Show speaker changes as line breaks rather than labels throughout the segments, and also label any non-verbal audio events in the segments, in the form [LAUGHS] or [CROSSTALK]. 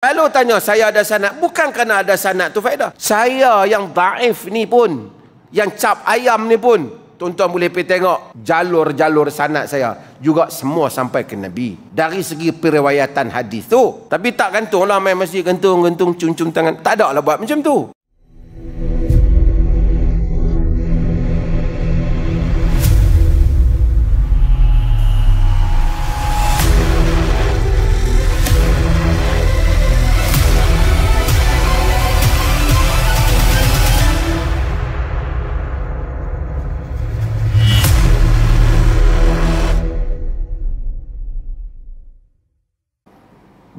Kalau tanya saya ada sanat, bukan kerana ada sanat tu faedah. Saya yang daif ni pun, yang cap ayam ni pun, tuan-tuan boleh pergi tengok jalur-jalur sanat saya. Juga semua sampai ke Nabi. Dari segi periwayatan hadis tu. Tapi tak gantung lah main masjid gantung-gantung cung-cung tangan. Tak ada lah buat macam tu.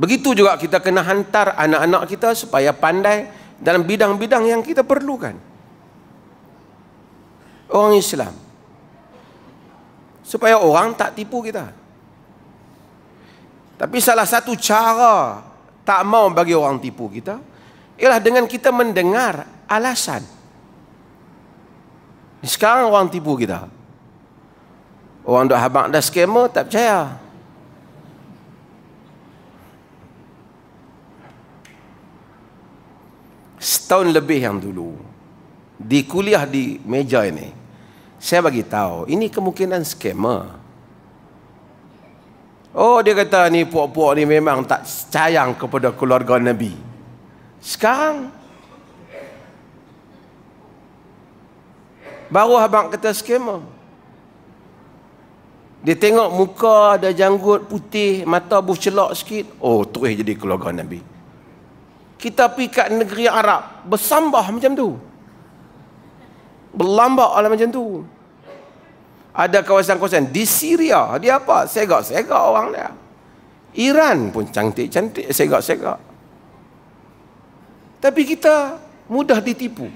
Begitu juga kita kena hantar anak-anak kita supaya pandai dalam bidang-bidang yang kita perlukan. Orang Islam. Supaya orang tak tipu kita. Tapi salah satu cara tak mau bagi orang tipu kita ialah dengan kita mendengar alasan. Sekarang orang tipu kita. Orang dah habaq dah skema tak percaya. setahun lebih yang dulu di kuliah di meja ini saya bagi tahu ini kemungkinan skema oh dia kata ni puak-puak ni memang tak sayang kepada keluarga nabi sekarang baru abang kata skema dia tengok muka ada janggut putih mata bucelak sikit oh terus jadi keluarga nabi kita pergi kat negeri Arab bersambah macam tu berlambak lah macam tu ada kawasan-kawasan di Syria dia apa segak-segak orang dia Iran pun cantik-cantik segak-segak tapi kita mudah ditipu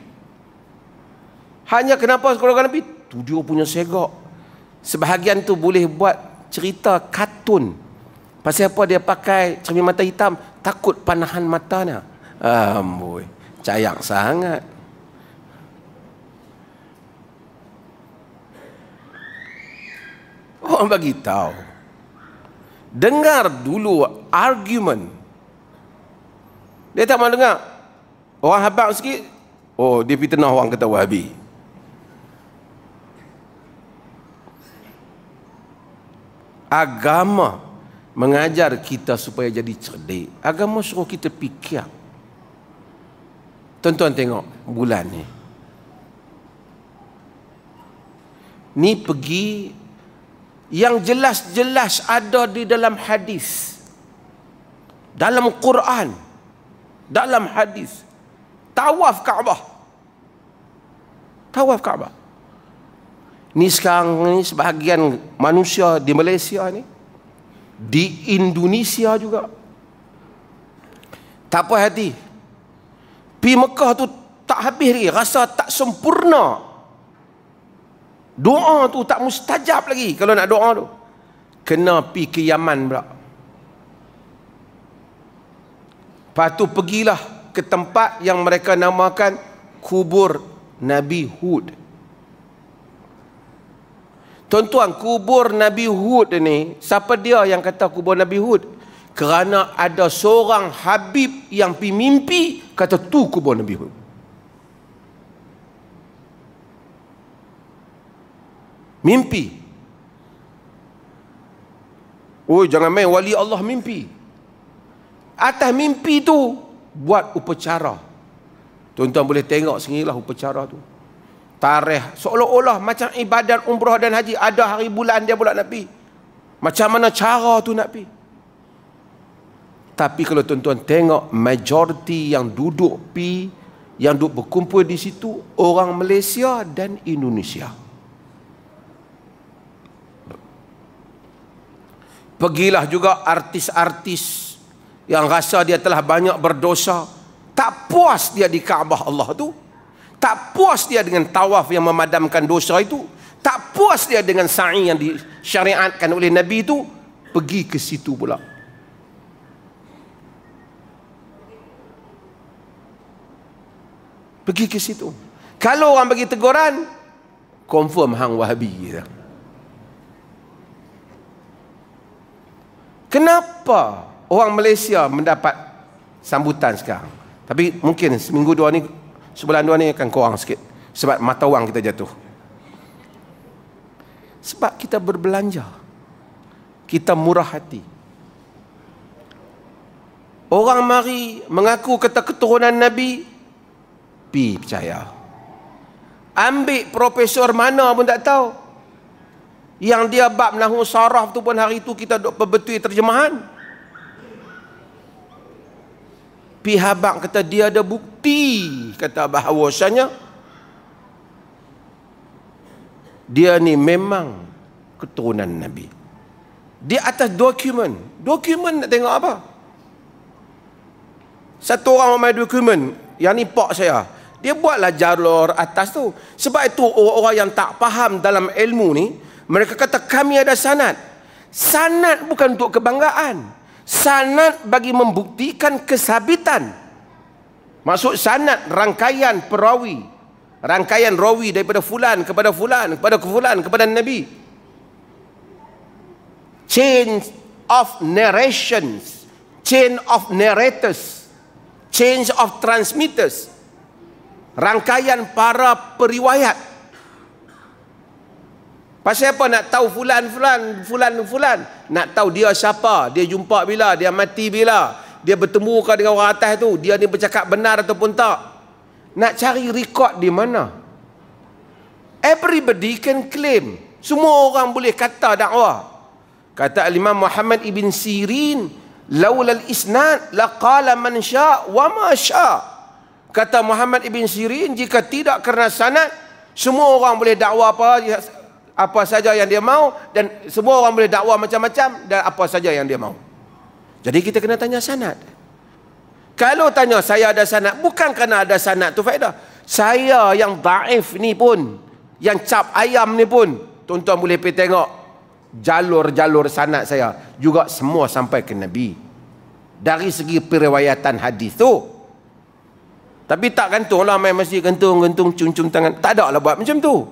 hanya kenapa sekolah Nabi tu dia punya segak sebahagian tu boleh buat cerita kartun pasal apa dia pakai cermin mata hitam takut panahan matanya Amboi, cayak sangat. Orang bagi tahu. Dengar dulu argument. Dia tak mau dengar. Orang habaq sikit. Oh, dia pergi tenang orang kata Wahabi. Agama mengajar kita supaya jadi cerdik. Agama suruh kita fikir. Tuan-tuan tengok bulan ni. Ni pergi yang jelas-jelas ada di dalam hadis. Dalam Quran. Dalam hadis. Tawaf Kaabah. Tawaf Kaabah. Ni sekarang ni sebahagian manusia di Malaysia ni. Di Indonesia juga. Tak apa hati pi Mekah tu tak habis lagi rasa tak sempurna doa tu tak mustajab lagi kalau nak doa tu kena pi ke Yaman pula lepas tu pergilah ke tempat yang mereka namakan kubur Nabi Hud Tuan-tuan, kubur Nabi Hud ni, siapa dia yang kata kubur Nabi Hud? kerana ada seorang Habib yang pimimpi kata tu kubur Nabi Hud mimpi oh jangan main wali Allah mimpi atas mimpi tu buat upacara tuan-tuan boleh tengok sendirilah upacara tu tarikh seolah-olah macam ibadat umrah dan haji ada hari bulan dia pula nak pergi macam mana cara tu nak pergi tapi kalau tuan-tuan tengok majoriti yang duduk pi yang duduk berkumpul di situ orang Malaysia dan Indonesia. Pergilah juga artis-artis yang rasa dia telah banyak berdosa, tak puas dia di Kaabah Allah tu. Tak puas dia dengan tawaf yang memadamkan dosa itu, tak puas dia dengan sa'i yang disyariatkan oleh Nabi itu, pergi ke situ pula. Pergi ke situ. Kalau orang bagi teguran, confirm hang wahabi. Kenapa orang Malaysia mendapat sambutan sekarang? Tapi mungkin seminggu dua ni, sebulan dua ni akan kurang sikit. Sebab mata wang kita jatuh. Sebab kita berbelanja. Kita murah hati. Orang mari mengaku kata keturunan Nabi, pi percaya. Ambil profesor mana pun tak tahu. Yang dia bab nahu saraf tu pun hari tu kita dok perbetul terjemahan. Pi habak kata dia ada bukti kata bahawasanya dia ni memang keturunan Nabi. Di atas dokumen. Dokumen nak tengok apa? Satu orang ambil dokumen. Yang ni pak saya dia buatlah jalur atas tu. Sebab itu orang-orang yang tak faham dalam ilmu ni, mereka kata kami ada sanat. Sanat bukan untuk kebanggaan. Sanat bagi membuktikan kesabitan. Maksud sanat rangkaian perawi. Rangkaian rawi daripada fulan kepada fulan, kepada fulan, kepada Nabi. Chain of narrations. Chain of narrators. Chain of transmitters rangkaian para periwayat pasal apa nak tahu fulan fulan fulan fulan nak tahu dia siapa dia jumpa bila dia mati bila dia bertemu ke dengan orang atas tu dia ni bercakap benar ataupun tak nak cari rekod di mana everybody can claim semua orang boleh kata dakwah kata Imam Muhammad ibn Sirin laulal isnad laqala man sya wa ma sya' kata Muhammad ibn Sirin jika tidak kerana sanad semua orang boleh dakwa apa apa saja yang dia mahu, dan semua orang boleh dakwa macam-macam dan apa saja yang dia mahu. jadi kita kena tanya sanad kalau tanya saya ada sanad bukan kerana ada sanad tu faedah saya yang daif ni pun yang cap ayam ni pun tuan-tuan boleh pergi tengok jalur-jalur sanad saya juga semua sampai ke nabi dari segi periwayatan hadis tu tapi tak gantung lah main masjid gantung-gantung cung-cung tangan. Tak ada lah buat macam tu.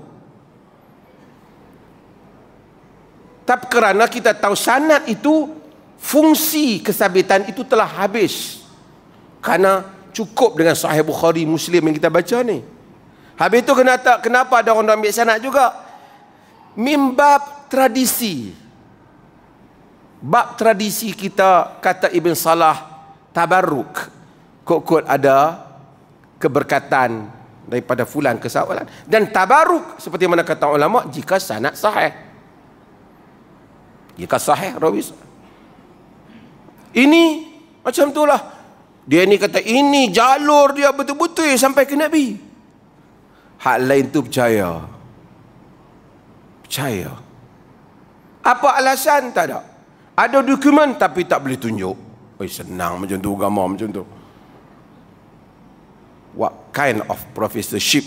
Tapi kerana kita tahu sanat itu fungsi kesabitan itu telah habis. Karena cukup dengan sahih Bukhari Muslim yang kita baca ni. Habis itu kenapa, kenapa ada orang ambil sanat juga? Mimbab tradisi. Bab tradisi kita kata Ibn Salah tabarruk. Kok-kok ada keberkatan daripada fulan ke sawalan dan tabaruk seperti mana kata ulama jika sanad sahih jika sahih rawi ini macam itulah dia ni kata ini jalur dia betul-betul sampai ke nabi hak lain tu percaya percaya apa alasan tak ada ada dokumen tapi tak boleh tunjuk Oi, senang macam tu agama macam tu kind of professorship.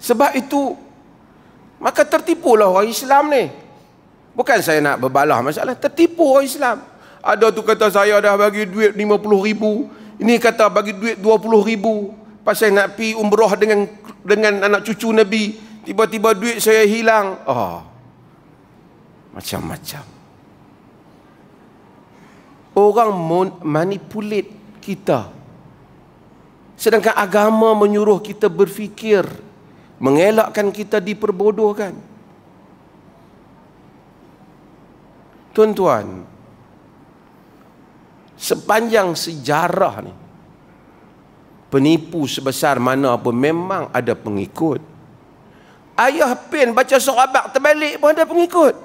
Sebab itu, maka tertipu lah orang Islam ni. Bukan saya nak berbalah masalah, tertipu orang Islam. Ada tu kata saya dah bagi duit 50 ribu, ini kata bagi duit 20 ribu, pasal nak pi umrah dengan dengan anak cucu Nabi, tiba-tiba duit saya hilang. Oh, macam-macam orang manipulate kita. Sedangkan agama menyuruh kita berfikir, mengelakkan kita diperbodohkan. Tuan-tuan, sepanjang sejarah ni, penipu sebesar mana pun memang ada pengikut. Ayah Pin baca surah abad terbalik pun ada pengikut.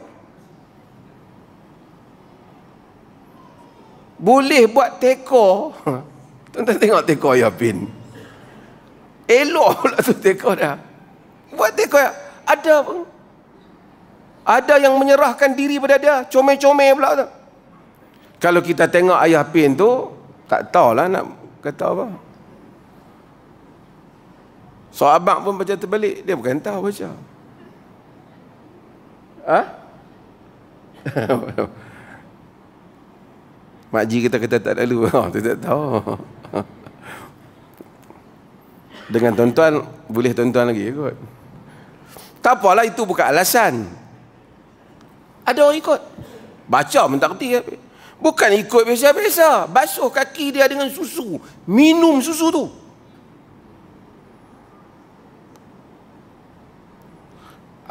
boleh buat teko. [LAUGHS] Tuan-tuan tengok teko Yabin. Elok pula tu teko dah. Buat teko ya. Ada pun. Ada yang menyerahkan diri pada dia. Comel-comel pula tu. Kalau kita tengok ayah pin tu, tak tahulah nak kata apa. So abang pun baca terbalik, dia bukan tahu baca. Ha? [LAUGHS] Makji kita kata tak lalu. Oh, [LAUGHS] tu tak tahu. Dengan tuan-tuan, boleh tuan-tuan lagi ikut. Tak apalah, itu bukan alasan. Ada orang ikut. Baca pun tak kerti. Ya. Bukan ikut biasa-biasa. Basuh kaki dia dengan susu. Minum susu tu.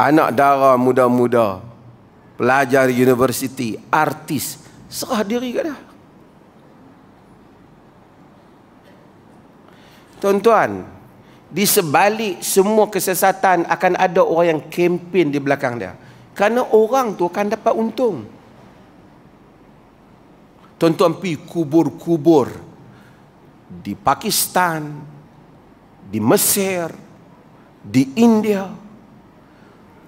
Anak dara muda-muda. Pelajar universiti. Artis. Serah diri ke dah. Tuan-tuan, di sebalik semua kesesatan akan ada orang yang kempen di belakang dia. Kerana orang tu akan dapat untung. Tuan-tuan pergi kubur-kubur di Pakistan, di Mesir, di India.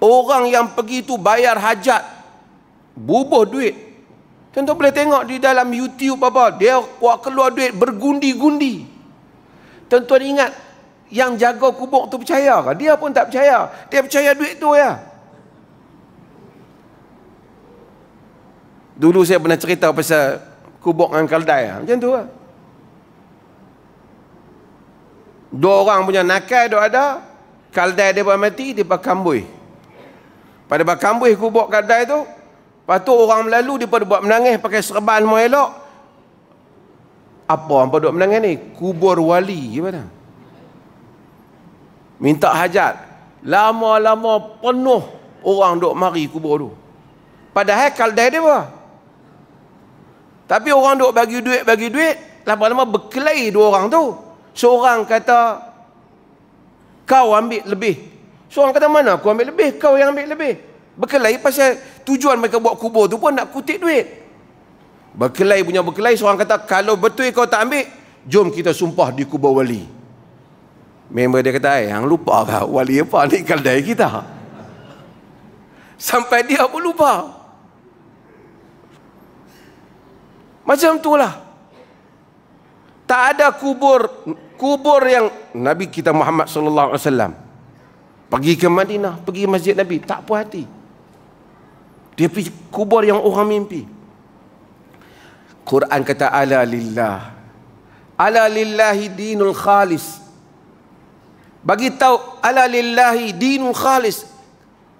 Orang yang pergi tu bayar hajat, bubuh duit. Tuan-tuan boleh tengok di dalam YouTube apa, dia keluar duit bergundi-gundi. Tuan-tuan ingat yang jaga kubur tu percaya ke? Dia pun tak percaya. Dia percaya duit tu ya. Dulu saya pernah cerita pasal kubur dengan kaldai. Ha? Macam tu lah. Dua orang punya nakal dia ada. Kaldai dia pun mati, dia pun kambui. Pada bakambui kubur kaldai tu. Lepas tu orang melalu, dia pun buat menangis pakai serban semua elok apa hangpa duk ni kubur wali gimana ya minta hajat lama-lama penuh orang duk mari kubur tu padahal kaldai dia apa tapi orang duk bagi duit bagi duit lama-lama berkelahi dua orang tu seorang kata kau ambil lebih seorang kata mana Kau ambil lebih kau yang ambil lebih berkelahi pasal tujuan mereka buat kubur tu pun nak kutip duit Berkelai punya berkelai seorang kata kalau betul kau tak ambil, jom kita sumpah di kubur wali. Member dia kata, eh, yang lupa ke wali apa ni kaldai kita?" Sampai dia pun lupa. Macam tu lah. Tak ada kubur kubur yang Nabi kita Muhammad sallallahu alaihi wasallam pergi ke Madinah, pergi Masjid Nabi, tak puas hati. Dia pergi kubur yang orang mimpi. Quran kata ala lillah. Ala lillahi dinul khalis. Bagi tahu ala lillahi dinul khalis.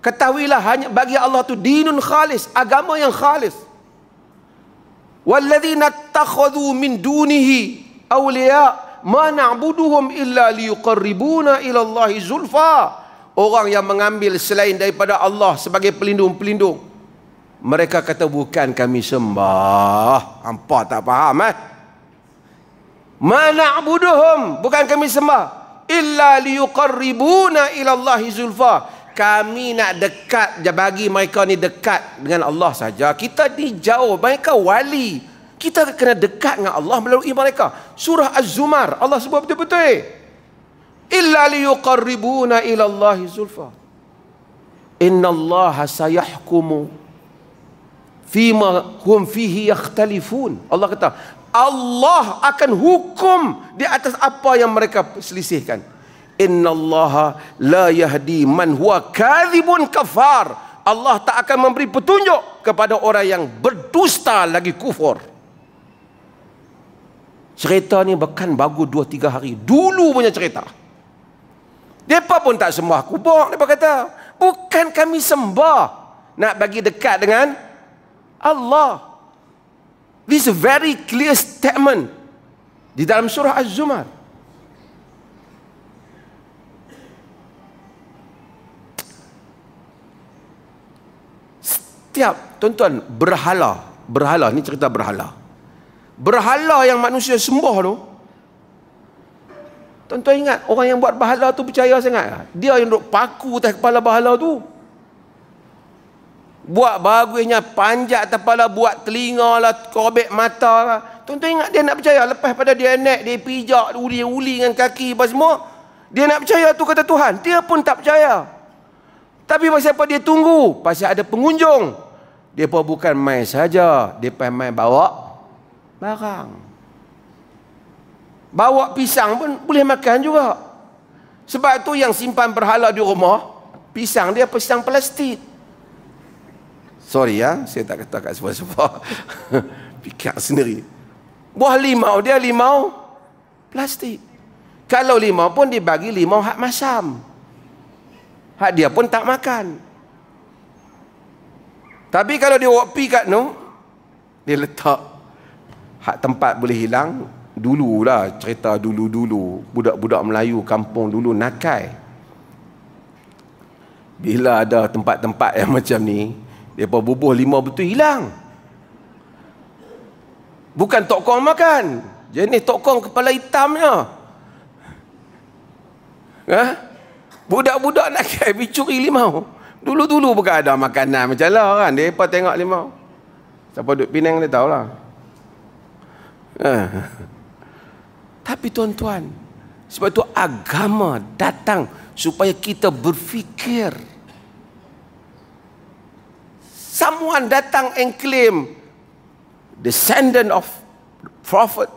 Ketahuilah hanya bagi Allah tu dinul khalis, agama yang khalis. Walladzina takhadhu min dunihi awliya ma na'buduhum illa liyuqarribuna ila Allahi zulfa. Orang yang mengambil selain daripada Allah sebagai pelindung-pelindung mereka kata bukan kami sembah apa tak faham eh mana'buduhum bukan kami sembah illa liqarribuna ila zulfa kami nak dekat bagi mereka ni dekat dengan Allah saja kita ni jauh mereka wali kita kena dekat dengan Allah melalui mereka surah az-zumar Allah sebut betul-betul eh? illa liqarribuna ila zulfa inna Allah sayahkumu fima hum fihi yakhtalifun. Allah kata, Allah akan hukum di atas apa yang mereka selisihkan. Innallaha la yahdi man huwa kadhibun kafar. Allah tak akan memberi petunjuk kepada orang yang berdusta lagi kufur. Cerita ni bahkan bagus dua tiga hari. Dulu punya cerita. Mereka pun tak sembah kubur. Mereka kata, bukan kami sembah. Nak bagi dekat dengan Allah. This is a very clear statement di dalam surah Az-Zumar. Setiap tuan-tuan berhala, berhala ni cerita berhala. Berhala yang manusia sembah tu Tuan-tuan ingat orang yang buat bahala tu percaya sangat Dia yang duduk paku atas kepala bahala tu Buat bagusnya panjat kepala buat telinga lah, korbek mata lah. Tuan-tuan ingat dia nak percaya lepas pada dia naik, dia pijak, uli-uli dengan kaki apa semua. Dia nak percaya tu kata Tuhan. Dia pun tak percaya. Tapi pasal apa dia tunggu? Pasal ada pengunjung. Dia pun bukan main saja. Dia pun main bawa barang. Bawa pisang pun boleh makan juga. Sebab tu yang simpan berhala di rumah, pisang dia pisang plastik. Sorry ya, saya tak kata kat sebuah-sebuah. [LAUGHS] Pikir sendiri. Buah limau, dia limau plastik. Kalau limau pun dibagi limau hak masam. Hak dia pun tak makan. Tapi kalau dia walk pee kat tu, dia letak hak tempat boleh hilang. Dulu lah, cerita dulu-dulu. Budak-budak Melayu kampung dulu nakai. Bila ada tempat-tempat yang macam ni, Depa bubuh lima betul hilang. Bukan tokong makan. Jenis tokong kepala hitamnya. Ha? Budak-budak nak pergi [LAUGHS] curi limau. Dulu-dulu bukan ada makanan macam lah kan. Mereka tengok limau. Siapa duduk Penang dia tahulah. Ha. Tapi tuan-tuan. Sebab tu agama datang supaya kita berfikir someone datang and claim descendant of prophet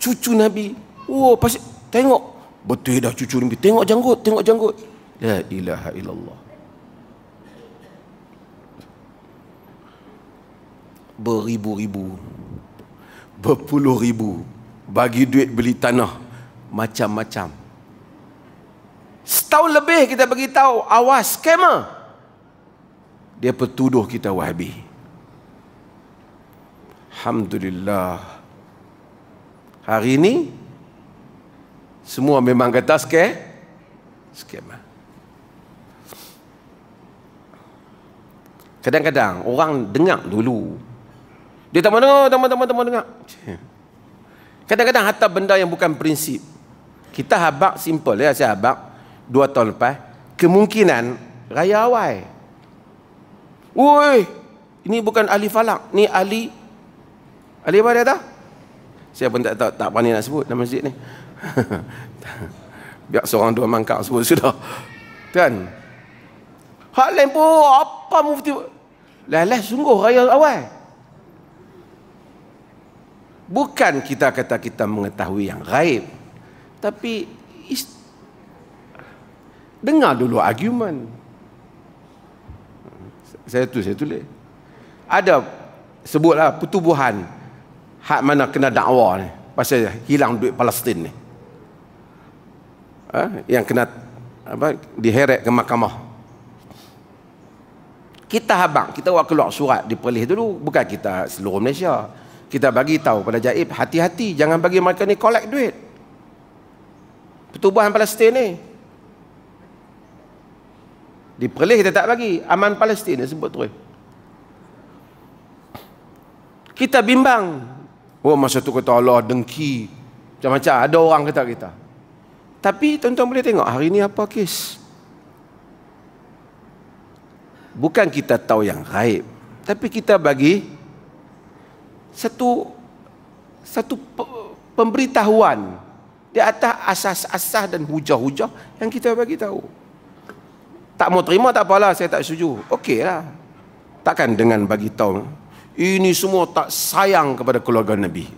cucu nabi oh pasti tengok betul dah cucu nabi tengok janggut tengok janggut la ilaha illallah beribu-ribu berpuluh ribu bagi duit beli tanah macam-macam setahun lebih kita bagi tahu awas scammer dia petuduh kita wahabi Alhamdulillah hari ini semua memang kata skema skema kadang-kadang orang dengar dulu dia tak mau dengar tak mau dengar, dengar kadang-kadang harta benda yang bukan prinsip kita habak simple ya saya habak dua tahun lepas kemungkinan raya awal Woi, ini bukan ahli falak, ni ahli ahli apa dia tahu? Saya pun tak tahu, tak pandai nak sebut dalam masjid ni. [LAUGHS] Biar seorang dua mangkak sebut sudah. Kan? Hak lain pun apa mufti? Lelah lah, sungguh raya awal. Bukan kita kata kita mengetahui yang gaib. Tapi dengar dulu argument. Saya tu saya tulis. Ada sebutlah pertubuhan hak mana kena dakwah ni pasal hilang duit Palestin ni. Ha? yang kena apa diheret ke mahkamah. Kita habang, kita buat keluar surat di Perlis dulu, bukan kita seluruh Malaysia. Kita bagi tahu pada Jaib, hati-hati jangan bagi mereka ni collect duit. Pertubuhan Palestin ni, di Perlis dia tak bagi. Aman Palestin dia sebut terus. Kita bimbang. Oh masa tu kata Allah dengki. Macam-macam ada orang kata kita. Tapi tuan-tuan boleh tengok hari ni apa kes. Bukan kita tahu yang raib. Tapi kita bagi satu satu pemberitahuan di atas asas-asas dan hujah-hujah yang kita bagi tahu tak mau terima tak apalah saya tak setuju okey lah takkan dengan bagi tahu ini semua tak sayang kepada keluarga Nabi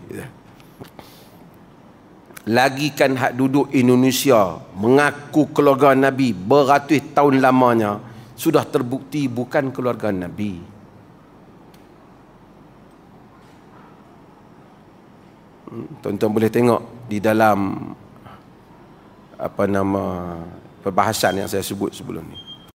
Lagi kan hak duduk Indonesia mengaku keluarga Nabi beratus tahun lamanya sudah terbukti bukan keluarga Nabi hmm, tuan-tuan boleh tengok di dalam apa nama perbahasan yang saya sebut sebelum ni.